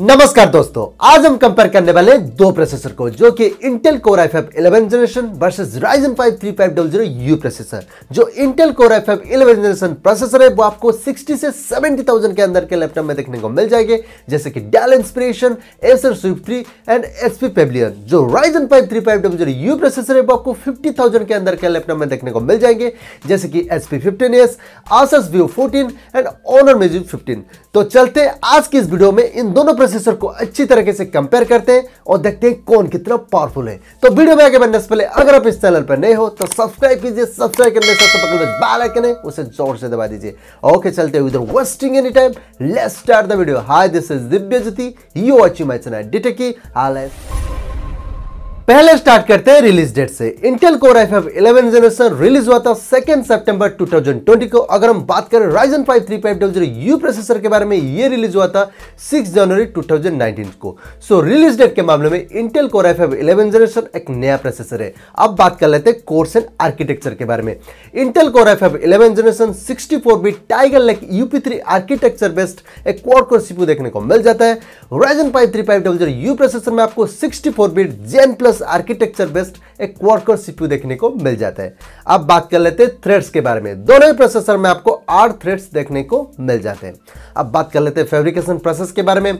नमस्कार दोस्तों आज हम कंपेयर करने वाले दो प्रोसेसर को जो कि Intel core i five eleven generation versus Ryzen five three five double zero U processor जो Intel core i five eleven generation processor है वो आपको 60 से 70,000 के अंदर के लैपटॉप में देखने को मिल जाएंगे जैसे कि Dell inspiration Acer Swift three and S P pavilion जो Ryzen five three five double zero U processor है वो आपको फिफ्टी थाउजेंड के अंदर के लैपटॉप में देखने को मिल जाएंगे जैसे कि S P fifteen S Asus view fourteen and Honor music fifteen तो चलते आज की इस वीडियो में इन दोनों प्रोसेसर को अच्छी तरीके से कंपेयर करते हैं और देखते हैं कौन कितना पावरफुल है तो वीडियो में आगे बढ़ने से पहले अगर आप इस चैनल पर नए हो तो सब्सक्राइब कीजिए सब्सक्राइब करने से सबसे पहले बेल आइकन है उसे जोर से दबा दीजिए ओके चलते हुए इधर wasting any time let's start the video hi this is Divya Jyoti you watching my channel डिटेकी हाय लेट्स पहले स्टार्ट करते हैं रिलीज डेट से Intel core F F eleven generation release हुआ था सेकेंड सितंबर 2020 को अगर हम बात करें Ryzen five three five double zero U processor के बारे में ये रिलीज हुआ था सिक्स जनवरी 2019 को सो so, रिलीज डेट के मामले में Intel core F F eleven generation एक नया प्रोसेसर है अब बात कर लेते हैं कोर्स एंड आर्किटेक्चर के बारे में Intel core F F eleven generation sixty four bit Tiger Lake UP three architecture based एक कोर कोर सीपू देखने को मिल जाता है Ryzen five three five double zero U processor में आपको sixty four bit Zen plus plus architecture based एक quad core CPU देखने को मिल जाता है अब बात कर लेते हैं थ्रेड्स के बारे में दोनों ही प्रोसेसर में आपको आठ थ्रेड्स देखने को मिल जाते हैं अब बात कर लेते हैं फेब्रिकेशन प्रोसेस के बारे में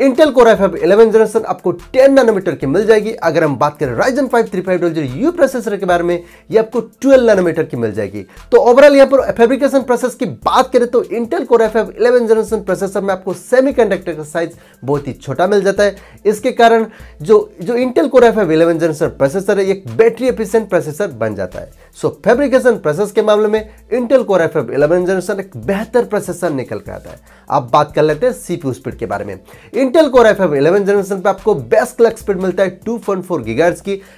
Intel core F eleven generation आपको टेन नैनोमीटर की मिल जाएगी अगर हम बात करें Ryzen five three five double U processor के बारे में ये आपको ट्वेल्व नैनोमीटर की मिल जाएगी तो ओवरऑल यहाँ पर फेब्रिकेशन प्रोसेस की बात करें तो Intel core F eleven generation processor में आपको सेमी का साइज बहुत ही छोटा मिल जाता है इसके कारण जो जो Intel core F F eleven generation processor है एक बैटरी एफिशिएंट प्रोसेसर बन जाता है सो फैब्रिकेशन प्रोसेस के मामले में Intel core F eleven generation एक बेहतर प्रोसेसर निकल कर आता है अब बात कर लेते हैं सीपीयू स्पीड के बारे में Intel core F eleven generation पे आपको बेस्ट क्लक स्पीड मिलता है टू पॉइंट फोर की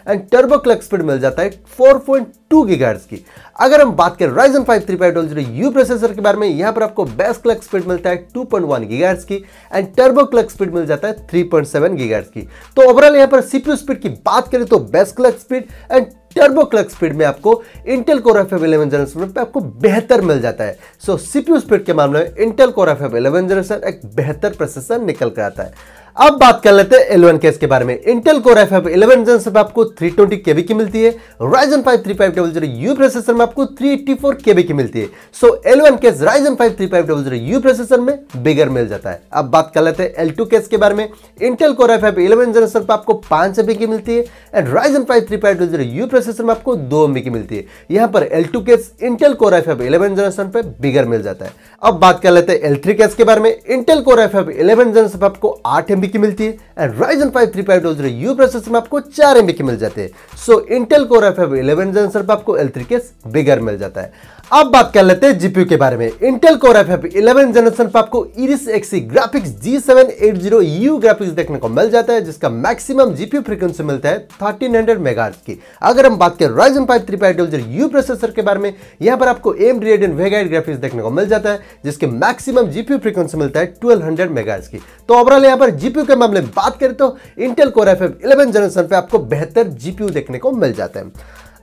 एंड टर्बो क्लक स्पीड मिल जाता है फोर पॉइंट टू गीगाहर्ट्ज की अगर हम बात करें Ryzen five three five double U processor के बारे में यहाँ पर आपको बेस्ट क्लक स्पीड मिलता है टू पॉइंट वन गीगाहर्ट्ज की एंड टर्बो क्लक स्पीड मिल जाता है थ्री पॉइंट सेवन गीगाहर्ट्ज की तो ओवरऑल यहाँ पर सीपीयू स्पीड की बात करें तो best clock speed and turbo clock speed में आपको Intel core F F eleven generation पे आपको बेहतर मिल जाता है सो सीपीयू स्पीड के मामले में Intel core F F eleven generation एक बेहतर प्रोसेसर निकल कर आता है अब बात कर लेते हैं एलेवन केस के बारे में Intel core F F eleven gen से आपको 320 ट्वेंटी केबी की मिलती है Ryzen 5 three five double zero U processor में आपको 384 केबी की मिलती है so eleven cache Ryzen 5 three five double zero U processor में बिगर मिल जाता है अब बात कर लेते हैं एल टू केस के बारे में Intel core F F eleven generation पर आपको पांच एमबी की मिलती है and Ryzen five three five double zero U processor में आपको दो एमबी की मिलती है यहां पर L two cache Intel core F F eleven generation पर बिगर मिल जाता है अब बात कर लेते हैं एल थ्री केस के बारे में Intel core F F eleven generation पर आपको आठ एमबी एमबी की मिलती है and Ryzen five three five double zero U processor में आपको चार एमबी की मिल जाती है so Intel core F F eleven generation पर आपको एल थ्री के बिगर मिल जाता है अब बात कर लेते हैं जीपीयू के बारे में Intel core F F eleven generation पर आपको Iris Xe graphics G seven eight zero U graphics देखने को मिल जाता है जिसका मैक्सिमम जीपीयू फ्रीक्वेंसी मिलता है थर्टीन हंड्रेड मेगा की अगर हम बात करें Ryzen five three five double U processor के बारे में यहाँ पर आपको एम रेडियन वेगाइड ग्राफिक्स देखने को मिल जाता है जिसके मैक्सिमम जीपीयू फ्रीक्वेंसी मिलता है ट्वेल्व हंड्रेड मेगा की तो ओवरऑल यहाँ पर जी जीपीयू के मामले में बात करें तो Intel core F M eleven generation पे आपको बेहतर जीपीयू देखने को मिल जाता है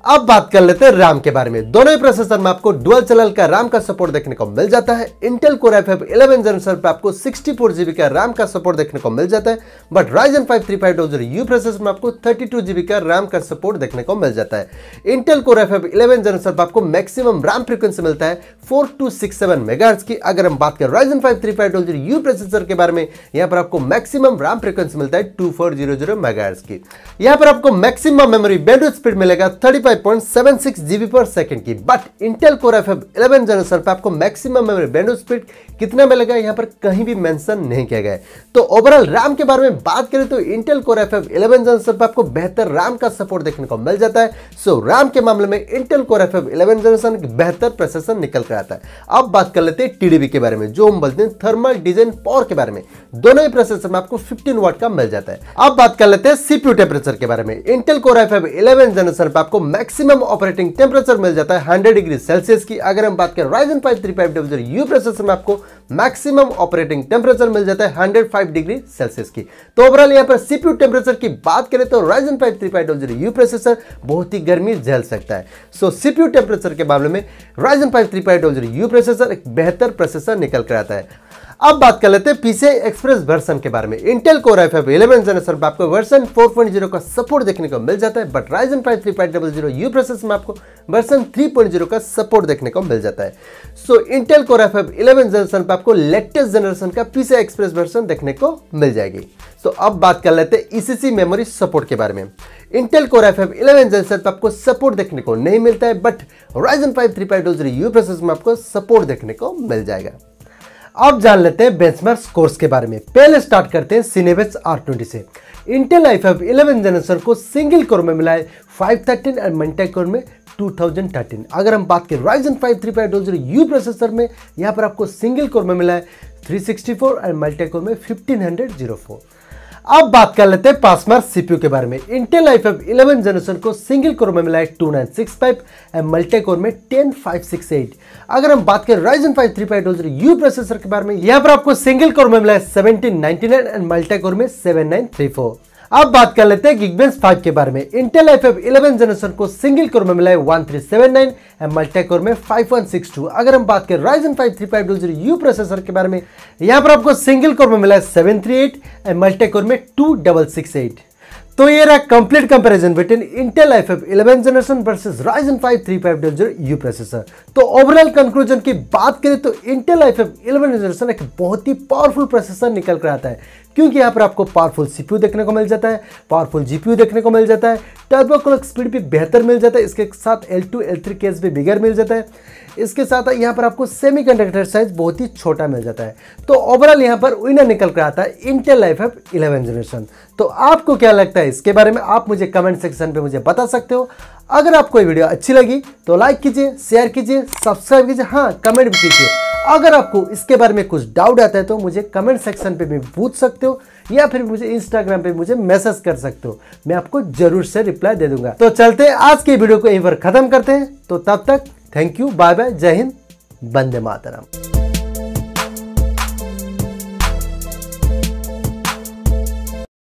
अब बात कर लेते हैं रैम के बारे में दोनों ही प्रोसेसर में आपको डुअल चैनल का रैम का सपोर्ट देखने को मिल जाता है Intel core F F eleven generation पर आपको सिक्सटी फोर जीबी का रैम का सपोर्ट देखने को मिल जाता है but Ryzen five three five dozer U processor में आपको थर्टी टू जीबी का रैम का सपोर्ट देखने को मिल जाता है Intel core F F eleven generation पर आपको मैक्सिमम रैम फ्रिक्वेंसी मिलता है four two six seven mega की अगर हम बात करें Ryzen five three five dozer U processor के बारे में यहाँ पर आपको मैक्सिमम रैम फ्रिक्वेंसी मिलता है two four zero zero mega की यहाँ पर आपको मैक्सिमम मेमोरी बैंड स्पीड मिलेगा थर्टी 5.76 पर सेकंड की but Intel core F F eleven generation पर आपको मैक्सिमम मेमोरी बैंडो स्पीड कितना मिलेगा यहाँ पर कहीं भी मेंशन नहीं किया गया तो ओवरऑल रैम के बारे में बात करें तो Intel core F F eleven generation पर आपको बेहतर रैम का सपोर्ट देखने को मिल जाता है सो रैम के मामले में Intel core F F eleven generation बेहतर प्रोसेसर निकल कर आता है अब बात कर लेते हैं टीडीबी के बारे में जो हम बोलते हैं थर्मल डिजाइन पावर के बारे में दोनों ही प्रोसेसर में आपको फिफ्टीन वाट का मिल जाता है अब बात कर लेते हैं सीपीयू टेम्परेचर के बारे में Intel core F F eleven generation पर आपको मैक्सिमम ऑपरेटिंग टेम्परेचर मिल जाता है 100 डिग्री सेल्सियस की अगर हम बात करें Ryzen five three five W U processor में आपको मैक्सिमम ऑपरेटिंग टेम्परेचर मिल जाता है 105 डिग्री सेल्सियस की तो ओवरऑल यहाँ पर सीपीयू टेम्परेचर की बात करें तो Ryzen five three five W U processor बहुत ही गर्मी झेल सकता है सो सीपीयू टेम्परेचर के मामले में Ryzen five three five W U processor एक बेहतर प्रोसेसर निकल कर आता है अब बात कर लेते हैं पीसी एक्सप्रेस वर्सन के बारे में Intel core F F eleven generation पर आपको वर्सन फोर पॉइंट जीरो का सपोर्ट देखने को मिल जाता है but Ryzen five three point double zero U process में आपको वर्सन थ्री पॉइंट जीरो का सपोर्ट देखने को मिल जाता है so Intel core F F eleven generation पर आपको लेटेस्ट जनरेशन का पीसी एक्सप्रेस वर्सन देखने को मिल जाएगी सो अब बात कर लेते हैं ईसीसी मेमोरी सपोर्ट के बारे में Intel core F F eleven generation पर आपको सपोर्ट देखने को नहीं मिलता है but Ryzen five three five double zero U process में आपको सपोर्ट देखने को मिल जाएगा अब जान लेते हैं बेंचमार्क स्कोर्स के बारे में पहले स्टार्ट करते हैं सिनेवेस आर ट्वेंटी से Intel i five eleven generation को सिंगल कोर में मिला है five thirteen and multi core में 2013 अगर हम बात करें राइजन फाइव थ्री फाइव डोल यू प्रोसेसर में यहाँ पर आपको सिंगल कोर में मिला है 364 एंड मल्टी कोर में जीरो फोर अब बात कर लेते हैं पासमार सीपीयू के बारे में Intel i five eleven generation को सिंगल कोर में मिला है two nine six five and multi core में टेन फाइव सिक्स एट अगर हम बात करें Ryzen five three five dozer U processor के बारे में यहाँ पर आपको सिंगल कोर में मिला है seventeen ninety nine and multi core में सेवन नाइन थ्री फोर अब बात कर लेते हैं गिगबेंस 5 के बारे में Intel F F eleven generation को सिंगल कोर में मिला है 1379 एंड मल्टी कोर में 5162 अगर हम बात करें राइजन 5 यू प्रोसेसर के बारे में यहाँ पर आपको सिंगल कोर में मिला है 738 एंड मल्टी कोर में 2668 तो ये रहा complete comparison between Intel F F eleven generation versus Ryzen five five three double zero U processor तो ओवरऑल कंक्लूजन की बात करें तो Intel F F eleven generation एक बहुत ही पावरफुल प्रोसेसर निकल कर आता है क्योंकि यहाँ पर आपको पावरफुल सीपीयू देखने को मिल जाता है पावरफुल जीपीयू देखने को मिल जाता है टर्बो क्लॉक स्पीड भी बेहतर मिल जाता है इसके साथ L two L three case भी बिगर मिल जाता है इसके साथ यहाँ पर आपको सेमी कंडक्टर साइज बहुत ही छोटा मिल जाता है तो ओवरऑल यहाँ पर विनर निकल कर आता है Intel life F eleven generation तो आपको क्या लगता है इसके बारे में आप मुझे कमेंट सेक्शन पर मुझे बता सकते हो अगर आपको ये वीडियो अच्छी लगी तो लाइक कीजिए शेयर कीजिए सब्सक्राइब कीजिए हाँ कमेंट भी कीजिए अगर आपको इसके बारे में कुछ डाउट आता है तो मुझे कमेंट सेक्शन पे भी पूछ सकते हो या फिर मुझे इंस्टाग्राम पे मुझे मैसेज कर सकते हो मैं आपको जरूर से रिप्लाई दे दूंगा तो चलते हैं आज की वीडियो को यहीं पर खत्म करते हैं तो तब तक थैंक यू बाय बाय जय हिंद बंदे मातरम